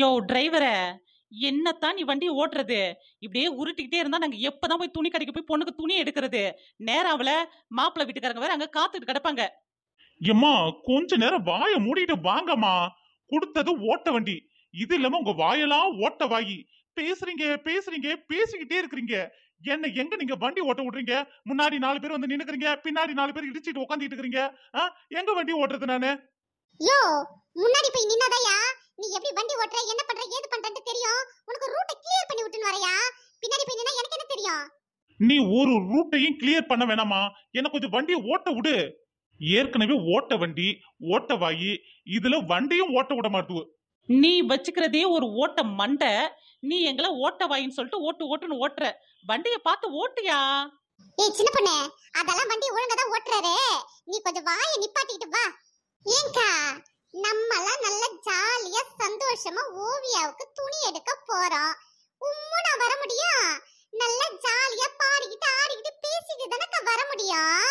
யோ டிரைவரை என்னத்தான் நீ வண்டி ஓட்டுறது இப்படியே உருட்டிக்கிட்டே இருந்தா நாங்க எப்பதான் போய் துணி கடைக்கு போய் பொண்ணுக்கு துணி எடுக்கிறது அவள மாப்பிள்ளை வீட்டுக்காரங்க வேற அங்க காத்துட்டு கிடப்பாங்க எம்மா கொஞ்ச நேரம் வாய மூடிட்டு வாங்கம்மா கொடுத்தது ஓட்ட வண்டி இது இல்லாம உங்க வாயெல்லாம் ஓட்ட வாயி பேசுறீங்க பேசுறீங்க பேசிக்கிட்டே இருக்கிறீங்க என்ன எங்க நீங்க வண்டி ஓட்ட விடுறீங்க முன்னாடி நாலு பேர் வந்து நின்னுக்கிறீங்க பின்னாடி நாலு பேர் இடிச்சிட்டு உட்காந்துட்டு இருக்கிறீங்க எங்க வண்டி ஓட்டுறது நானு யோ முன்னாடி போய் நின்னாதாயா நீ எப்படி வண்டி ஓட்டுற என்ன பண்ற ஏது பண்றன்னு தெரியும் உனக்கு ரூட்டை கிளியர் பண்ணி விட்டுன்னு வரையா பின்னாடி போய் எனக்கு என்ன தெரியும் நீ ஒரு ரூட்டையும் கிளியர் பண்ண வேணாமா எனக்கு கொஞ்சம் வண்டியை ஓட்ட விடு ஏற்கனவே ஓட்ட வண்டி ஓட்ட வாயி இதுல வண்டியும் ஓட்ட விட மாட்டுவு நீ வச்சுக்கிறதே ஒரு ஓட்ட மண்டை நீ எங்களை ஓட்ட வாயின்னு சொல்லிட்டு ஓட்டு ஓட்டுன்னு ஓட்டுற வண்டிய பார்த்து ஓட்டியா ஏய் சின்ன பொண்ணு அதெல்லாம் வண்டி ஒழுங்கா தான் ஓட்டுறாரு நீ கொஞ்சம் வாயை நிப்பாட்டிட்டு வா ஏங்கா நம்மலாம் நல்ல ஜாலியா சந்தோஷமா ஓவியாவுக்கு துணி எடுக்க போறோம் உம்மும் நான் வர முடியும் நல்ல ஜாலியா பாடிக்கிட்டு ஆடிக்கிட்டு பேசிக்கிட்டு தானக்கா வர முடியும்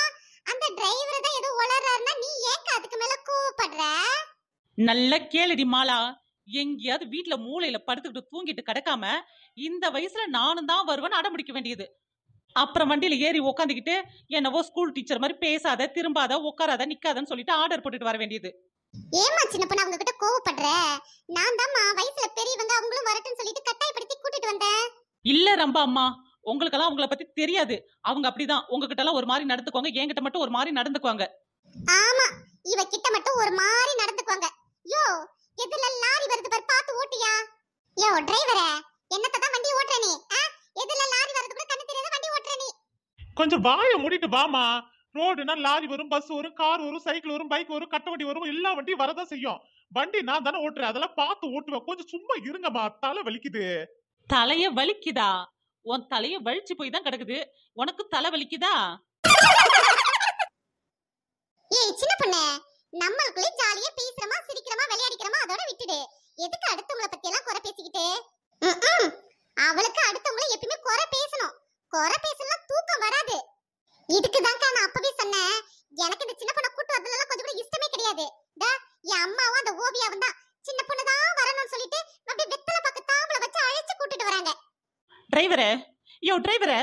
அந்த டிரைவர் தான் ஏதோ உளறாருன்னா நீ ஏன் அதுக்கு மேல கோவப்படுற நல்ல கேளுடி மாலா எங்கேயாவது வீட்டுல மூளையில படுத்துக்கிட்டு தூங்கிட்டு கிடக்காம இந்த வயசுல நானும் தான் வருவேன்னு அடம்பிடிக்க வேண்டியது அப்புறம் வண்டியில ஏறி உக்காந்துக்கிட்டு என்னவோ ஸ்கூல் டீச்சர் மாதிரி பேசாத திரும்பாத உட்காராத நிக்காதன்னு சொல்லிட்டு ஆர்டர் போட்டுட்டு வர வேண்டியது ஏமா சின்ன பொண்ணு அவங்க கிட்ட கோவப்படுற நான் தாம்மா வயசுல பெரியவங்க அவங்களும் வரட்டும்னு சொல்லிட்டு கட்டாயப்படுத்தி கூட்டிட்டு வந்தேன் இல்ல ரம்பா அம்மா உங்களுக்கெல்லாம் அவங்கள பத்தி தெரியாது அவங்க அப்படிதான் உங்ககிட்ட எல்லாம் ஒரு மாதிரி நடந்துக்குவாங்க என்கிட்ட மட்டும் ஒரு மாதிரி நடந்துக்குவாங்க ஆமா இவ கிட்ட மட்டும் ஒரு மாதிரி நடந்துக்குவாங்க யோ எதுல லாரி வருது பார் பாத்து ஓட்டியா யோ டிரைவரே என்னத்த தான் வண்டி ஓட்டுற நீ எதுல லாரி வருது கூட கண்ணு தெரியாத வண்டி ஓட்டுற நீ கொஞ்சம் வாயை மூடிட்டு வாமா ரோடுனா லாரி வரும் பஸ் வரும் கார் வரும் சைக்கிள் வரும் பைக் வரும் கட்ட வண்டி வரும் எல்லா வண்டியும் வரதான் செய்யும் வண்டி நான் தானே ஓட்டுறேன் அதெல்லாம் பார்த்து ஓட்டுவேன் கொஞ்சம் சும்மா இருங்கம்மா தலை வலிக்குது தலைய வலிக்குதா உன் தலைய வலிச்சு போய் தான் கிடக்குது உனக்கு தலை வலிக்குதா ஏய் சின்ன பொண்ணு நம்மளுக்குள்ளே ஜாலியா பேசுறமா சிரிக்கிறமா விளையாடிக்கிறமா அதோட விட்டுடு எதுக்கு அடுத்தவங்கள பத்தி எல்லாம் குறை பேசிக்கிட்டு அவளுக்கு அடுத்தவங்கள எப்பயுமே குறை பேசணும் குறை பேசலாம் தூக்கம் வராது இதுக்கு தான்க்கா நான் அப்பவே சொன்னேன் எனக்கு இந்த சின்ன பொண்ணை கூட்டு வரதுல கொஞ்சம் கூட இஷ்டமே கிடையாது டா என் அம்மாவும் அந்த ஓவியாவும் தான் சின்ன பொண்ணு தான் வரணும்னு சொல்லிட்டு அப்படியே வெத்தலை பக்கம் தாம்பளை வச்சு அழைச்சு கூட்டிட்டு வராங்க டிரைவரே யோ டிரைவரே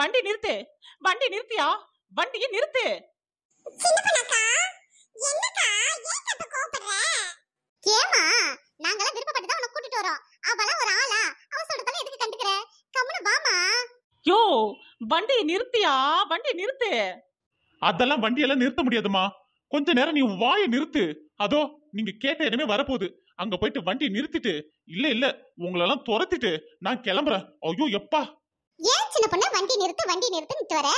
வண்டி நிறுத்து வண்டி நிறுத்தியா வண்டியை நிறுத்து சின்ன பொண்ணக்கா என்னக்கா ஏன் தப்பு கோபப்படுற ஏமா நாங்களாம் விருப்பப்பட்டு தான் உனக்கு கூட்டிட்டு வரோம் அவளா ஒரு ஆளா அவ சொல்றதெல்லாம் எதுக்கு கண்டுக்கிற கம்முனு வாமா யோ வண்டியை நிறுத்தியா வண்டியை நிறுத்து அதெல்லாம் வண்டியெல்லாம் நிறுத்த முடியாதுமா கொஞ்ச நேரம் நீ வாய நிறுத்து அதோ நீங்க கேட்ட இடமே வரப்போகுது அங்க போயிட்டு வண்டியை நிறுத்திட்டு இல்ல இல்ல உங்களெல்லாம் துரத்திட்டு நான் கிளம்புறேன் ஐயோ எப்பா ஏன் சின்ன பொண்ணு வண்டி நிறுத்து வண்டி நிறுத்துன்னு வர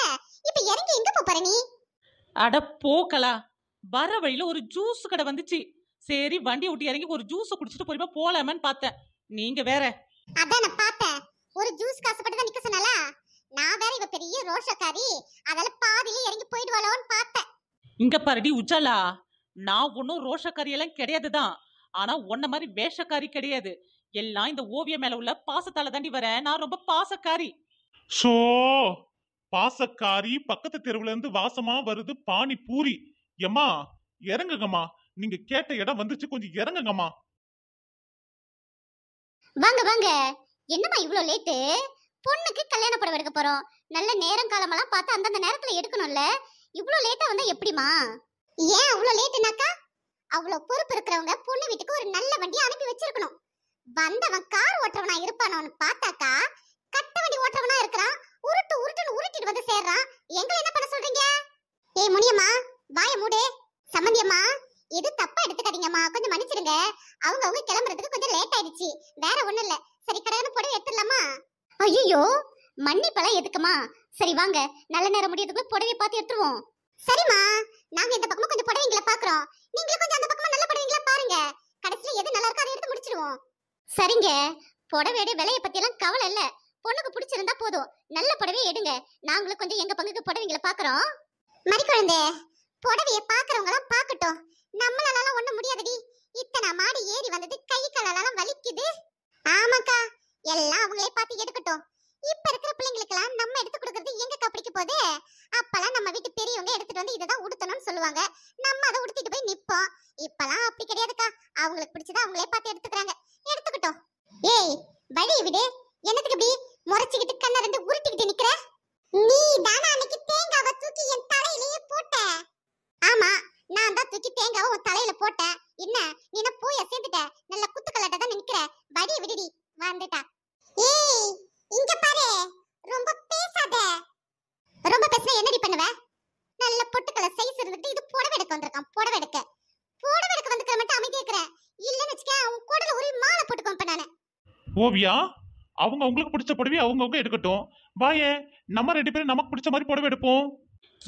இப்ப இறங்கி எங்க போற நீ அட போக்கலா வர வழியில ஒரு ஜூஸ் கடை வந்துச்சு சரி வண்டி ஓட்டி இறங்கி ஒரு ஜூஸ் குடிச்சிட்டு போறியா போலாமேன்னு பார்த்தேன் நீங்க வேற அதான் நான் பார்த்தேன் ஒரு ஜூஸ் காசு பட்டு தான் நிக்க சொன்னாலா நான் வேற இவ பெரிய ரோஷக்காரி அதால பாதியில இறங்கி போயிடுவாளோன்னு பார்த்தேன் இங்க பாருடி உஜாலா நான் ஒன்றும் ரோஷக்காரி எல்லாம் கிடையாது தான் ஆனா உன்ன மாதிரி வேஷக்காரி கிடையாது எல்லாம் இந்த ஓவியம் மேல உள்ள பாசத்தால தாண்டி வரேன் நான் ரொம்ப பாசக்காரி ஷோ பாசக்காரி பக்கத்து தெருவுல இருந்து வாசமா வருது பானி பூரி எம்மா இறங்குங்கம்மா நீங்க கேட்ட இடம் வந்துச்சு கொஞ்சம் இறங்குங்கம்மா வாங்க வாங்க என்னம்மா இவ்வளவு லேட்டு பொண்ணுக்கு கல்யாண புடவை எடுக்க போறோம் நல்ல நேரம் காலமெல்லாம் பார்த்து அந்தந்த நேரத்துல எடுக்கணும்ல இவ்ளோ லேட்டா வந்தா எப்படிமா ஏன் அவ்வளோ லேட்டுனாக்கா அவ்வளவு பொறுப்பு இருக்கிறவங்க பொண்ணு வீட்டுக்கு ஒரு நல்ல வண்டி அனுப்பி வச்சிருக்கணும் வந்தவன் கார் ஓட்டுறவனா இருப்பானோன்னு பார்த்தாக்கா கட்ட வண்டி ஓட்டுறவனா இருக்கிறான் உருட்டு உருட்டுன்னு உருட்டிட்டு வந்து சேர்றான் எங்களை என்ன பண்ண சொல்றீங்க ஏய் முனியம்மா வாய மூடு சம்பந்தியம்மா எது தப்பா எடுத்துக்காதீங்கம்மா கொஞ்சம் மன்னிச்சிடுங்க அவங்க அவங்க கிளம்புறதுக்கு கொஞ்சம் லேட் ஆயிடுச்சு வேற ஒண்ணும் இல்ல சரி கடையான போட்டு எடுத்துடலாமா ஐயோ மன்னிப்பெல்லாம் எதுக்குமா சரி வாங்க நல்ல நேரம் முடியதுக்குள்ள புடவை பார்த்து எடுத்துருவோம் சரிம்மா நாங்க இந்த பக்கமும் கொஞ்சம் புடவைங்களை பாக்குறோம் நீங்களும் கொஞ்சம் அந்த பக்கமும் நல்ல புடவைங்களா பாருங்க கடைசியில எது நல்லா இருக்கோ அதை எடுத்து முடிச்சிருவோம் சரிங்க புடவையோட விலைய பத்தி எல்லாம் கவலை இல்ல பொண்ணுக்கு பிடிச்சிருந்தா போதும் நல்ல புடவையை எடுங்க நாங்களும் கொஞ்சம் எங்க பங்குக்கு புடவைங்களை பாக்குறோம் மடி குழந்தை புடவைய பாக்குறவங்களாம் பாக்கட்டும் நம்மளால ஒண்ணும் முடியாதடி இத்தனை மாடி ஏறி வந்தது கை காலெல்லாம் வலிக்குது ஆமாக்கா எல்லாம் அவங்களே பார்த்து எடுக்கட்டும் இப்ப இருக்கிற பிள்ளைங்களுக்கெல்லாம் நம்ம எடுத்து கொடுக்கறது எங்க கப்பிடிக்கு போது அப்பெல்லாம் நம்ம வீட்டு பெரியவங்க எடுத்துட்டு வந்து இதான் உடுத்தணும்னு சொல்லுவாங்க நம்ம அதை உடுத்திட்டு போய் நிப்போம் இப்பெல்லாம் அப்படி கிடையாதுக்கா அவங்களுக்கு பிடிச்சதை அவங்களே பார்த்து எடுத்துக்கிறாங்க எடுத்துக்கிட்டோம் ஏய் வழி விடு என்னத்துக்கு இப்படி முறைச்சுக்கிட்டு கண்ண ரெண்டு உருட்டிக்கிட்டு நிக்கிற நீ தானே அன்னைக்கு தேங்காவை தூக்கி என் தலையிலேயே போட்ட ஆமா நான் தான் தூக்கி தேங்காவை உன் தலையில போட்டேன் என்ன நீ என்ன போய் சேர்ந்துட்ட நல்ல குத்துக்கலாட்ட தான் நிக்கிற வடிய விடுடி வந்துட்டா ஏய் இங்க பாரு ரொம்ப பேசாத ரொம்ப பேசினா என்னடி பண்ணுவ நல்ல பொட்டுக்கல சைஸ் இருந்துட்டு இது புடவை எடுக்க வந்திருக்கான் புடவை எடுக்க புடவை எடுக்க வந்திருக்கிற மட்டும் அமைதி இருக்கிற இல்லன்னு வச்சுக்க அவன் கூடல ஒரு மாலை போட்டுக்கோ இப்ப ஓவியா அவங்க உங்களுக்கு பிடிச்ச புடவை அவங்கவுங்க எடுக்கட்டும் பாயே நம்ம ரெண்டு பேரும் நமக்கு பிடிச்ச மாதிரி புடவை எடுப்போம்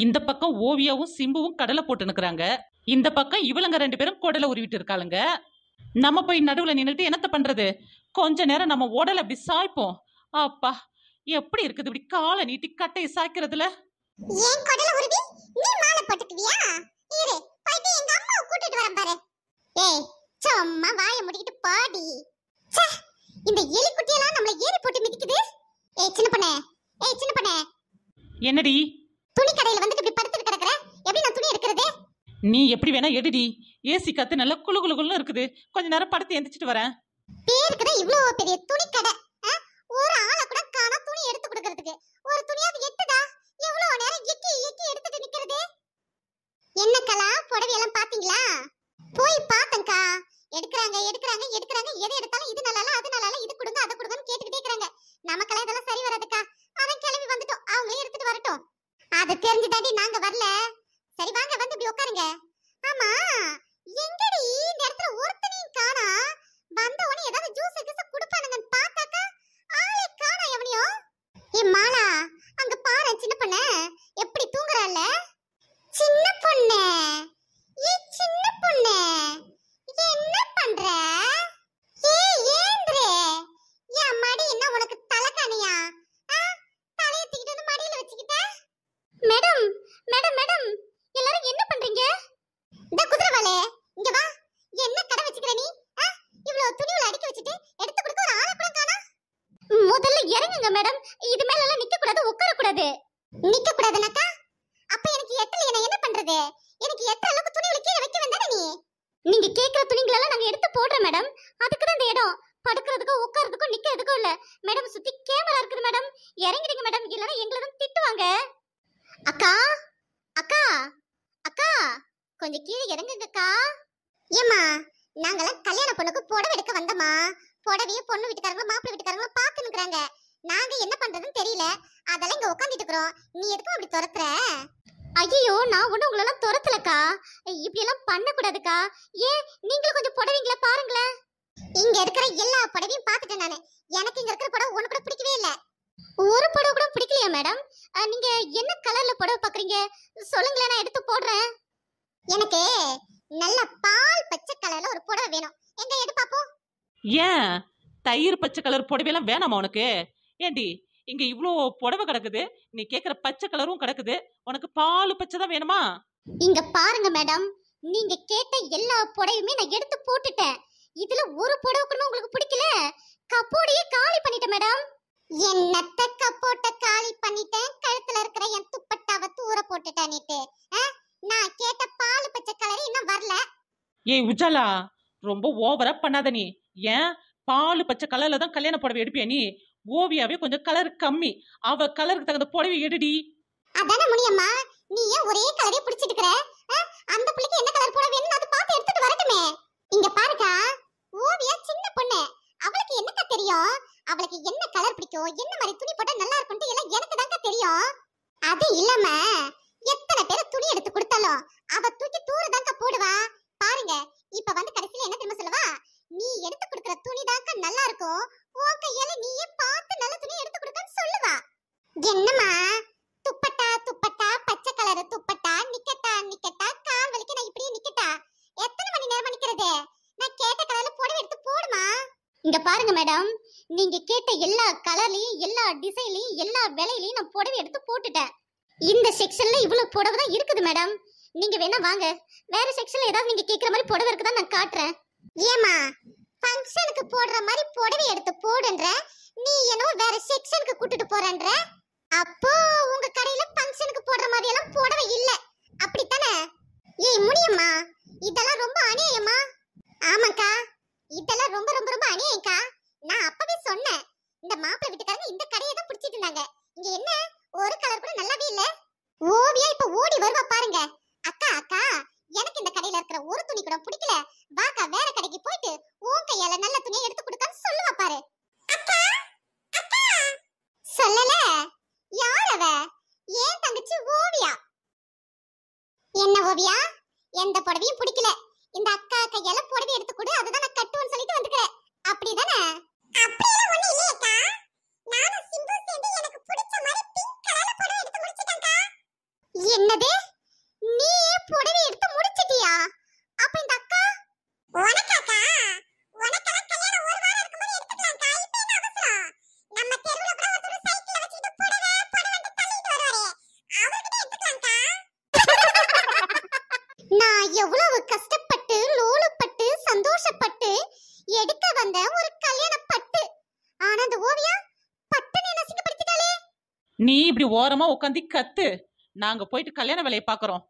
இந்த பக்கம் ஓவியாவும் சிம்புவும் கடலை போட்டு நிக்கிறாங்க இந்த பக்கம் இவளுங்க ரெண்டு பேரும் குடலை உருவிட்டு இருக்காளுங்க நம்ம போய் நடுவுல நின்றுட்டு என்னத்த பண்றது கொஞ்ச நேரம் நம்ம உடலை அப்படி சாய்ப்போம் அப்பா எப்படி இருக்குது இப்படி காலை நீட்டி கட்டையை சாய்க்கிறதுல ஏன் கடல உருவி நீ மாலை போட்டுக்குவியா இரு போயிட்டு எங்க அம்மா கூட்டிட்டு வரேன் பாரு ஏய் சும்மா வாயை முடிக்கிட்டு பாடி இந்த எலி குட்டியெல்லாம் நம்மள ஏறி போட்டு மிதிக்குது ஏய் சின்ன பண்ணே ஏய் சின்ன பண்ணே என்னடி துணி கடையில வந்துட்டு இப்படி படுத்துட்டு கிடக்குற எப்படி நான் துணி எடுக்கிறது நீ எப்படி வேணா எடுடி ஏசி காத்து நல்லா குளு குளு குளுன்னு இருக்குது கொஞ்ச நேரம் படுத்து எந்திரிச்சிட்டு வரேன் பேருக்கு தான் இவ்வளவு பெரிய துணி கடை ஒரு ஆளை கூட காணோம் துணி எடுத்து கொடுக்கறதுக்கு ஒரு துணியாவது எட்டுதா எவ்வளவு நேரம் எக்கி எக்கி எடுத்துட்டு நிக்கிறது என்னக்கலா புடவை எல்லாம் பாத்தீங்களா போய் பாத்தங்கா எடுக்கிறாங்க எடுக்கிறாங்க எடுக்கிறாங்க எதை எடுத்தாலும் இது நல்லா அது நல்லா இது கொடுங்க அதை கொடுங்கன்னு கேட்டுக்கிட்டே இருக்கிறாங்க நமக்கெல்லாம் இதெல்லாம் சரி வராதுக்கா அதான் கிளம்பி வந்துட்டும் அவங்களே எடுத்துட்டு வரட்டும் அது தெரிஞ்சு தாண்டி நாங்க வரல சரி வாங்க வந்து இப்படி உட்காருங்க ஆமா எங்கடி இந்த இடத்துல ஒருத்தனையும் காணா வந்த உடனே ஏதாவது ஜூஸ் கீஸ் குடுப்பானுங்க பார்த்தாக்கா ஆளே காணா எவனியோ ஏ மாலா அங்க பாரு சின்ன பொண்ணு எப்படி தூங்குறால சின்ன பொண்ணு ஏ சின்ன பொண்ணு என்ன பண்ற கூடாது உட்கார கூடாது நிக்க கூடாதுனாக்கா அப்ப எனக்கு எட்டல என்ன என்ன பண்றது எனக்கு எத்த அளவுக்கு துணிகளை கீழே வைக்க வேண்டாம் நீ நீங்க கேக்குற துணிகளெல்லாம் நாங்க எடுத்து போடுறோம் மேடம் அதுக்கு தான் இந்த இடம் படுக்கிறதுக்கோ உட்கார்றதுக்கோ நிக்கிறதுக்கோ இல்ல மேடம் சுத்தி கேமரா இருக்குது மேடம் இறங்கிடுங்க மேடம் இல்லனா எங்களதும் திட்டுவாங்க அக்கா அக்கா அக்கா கொஞ்சம் கீழே இறங்குங்கக்கா ஏம்மா நாங்களாம் கல்யாண பொண்ணுக்கு புடவை எடுக்க வந்தோம்மா புடவையே பொண்ணு வீட்டுக்காரங்களும் மாப்பிள்ளை வீட்டுக்காரங்களும் பார்த்துனுக்குறாங்க நாங்க என்ன பண்றதுன்னு தெரியல அதெல்லாம் இங்க உட்காந்துட்டு இருக்கிறோம் நீ எதுக்கு அப்படி துரத்துற ஐயோ நான் ஒண்ணு எல்லாம் துரத்தலக்கா இப்படி எல்லாம் பண்ண கூடாதுக்கா ஏன் நீங்களும் கொஞ்சம் புடவைங்கள பாருங்களேன் இங்க இருக்கிற எல்லா புடவையும் பாத்துட்டேன் நானு எனக்கு இங்க இருக்கிற புடவை ஒண்ணு கூட பிடிக்கவே இல்ல ஒரு புடவை கூட பிடிக்கலையா மேடம் நீங்க என்ன கலர்ல புடவை பாக்குறீங்க சொல்லுங்களேன் நான் எடுத்து போடுறேன் எனக்கு நல்ல பால் பச்சை கலர்ல ஒரு புடவை வேணும் எங்க எடு பாப்போம் ஏன் தயிர் பச்சை கலர் புடவையெல்லாம் வேணாமா உனக்கு ஏண்டி இங்க இவ்வளோ புடவை கிடக்குது நீ கேக்குற பச்சை கலரும் கிடக்குது உனக்கு பால் பச்சை தான் வேணுமா இங்க பாருங்க மேடம் நீங்க கேட்ட எல்லா புடவையுமே நான் எடுத்து போட்டுட்டேன் இதுல ஒரு புடவை கூட உங்களுக்கு பிடிக்கல கப்போடையே காலி பண்ணிட்டேன் மேடம் என்னத்த கப்போட்ட காலி பண்ணிட்டேன் கழுத்துல இருக்கிற என் துப்பட்டாவை தூர போட்டுட்டேன்னுட்டு நான் கேட்ட பால் பச்சை கலர் இன்னும் வரல ஏய் உஜாலா ரொம்ப ஓவரா பண்ணாத நீ ஏன் பால் பச்சை கலர்ல தான் கல்யாண புடவை எடுப்பியா நீ ஓவியாவே கொஞ்சம் கலர் கம்மி அவ கலருக்கு தகுந்த புடவை எடுடி அதானே முனியம்மா நீ ஏன் ஒரே கலரே பிடிச்சிட்டு இருக்கற அந்த பிள்ளைக்கு என்ன கலர் புடவை வேணும்னு அது பார்த்து எடுத்துட்டு வரட்டுமே இங்க பாருக்கா ஓவியா சின்ன பொண்ணு அவளுக்கு என்னக்கா தெரியும் அவளுக்கு என்ன கலர் பிடிக்கும் என்ன மாதிரி துணி போட்டா நல்லா இருக்கும்னு எல்லாம் எனக்கு தான்க்கா தெரியும் அது இல்லாம இங்க பாருங்க மேடம் நீங்க கேட்ட எல்லா கலர்லயும் எல்லா டிசைன்லயும் எல்லா விலையிலயும் நான் புடவை எடுத்து போட்டுட்டேன் இந்த செக்ஷன்ல இவ்வளவு புடவை தான் இருக்குது மேடம் நீங்க வேணா வாங்க வேற செக்ஷன்ல ஏதாவது நீங்க கேக்குற மாதிரி புடவை தான் நான் காட்டுறேன் ஏமா ஃபங்க்ஷனுக்கு போடுற மாதிரி புடவை எடுத்து போடுன்ற நீ என்னோ வேற செக்ஷனுக்கு கூட்டிட்டு போறன்ற அப்போ உங்க கடையில ஃபங்க்ஷனுக்கு போடுற மாதிரி எல்லாம் புடவை இல்ல அப்படித்தானே ஏய் முடியம்மா இதெல்லாம் ரொம்ப அநியாயமா ஆமாக்கா இதெல்லாம் ரொம்ப ரொம்ப ரொம்ப அநியாயம்க்கா நான் அப்பவே சொன்னேன் இந்த மாப்பிள்ளை வீட்டுக்காரங்க இந்த கடையை தான் பிடிச்சிட்டு இருந்தாங்க இங்க என்ன ஒரு கலர் கூட நல்லாவே இல்லை எவ்வளவு கஷ்டப்பட்டு லோலப்பட்டு சந்தோஷப்பட்டு எடுக்க வந்த ஒரு கல்யாண பட்டு ஆனா அந்த ஓவியா பட்டுன்னு என்ன நீ இப்படி ஓரமா உட்காந்து கத்து நாங்க போயிட்டு கல்யாண வேலையை பாக்குறோம்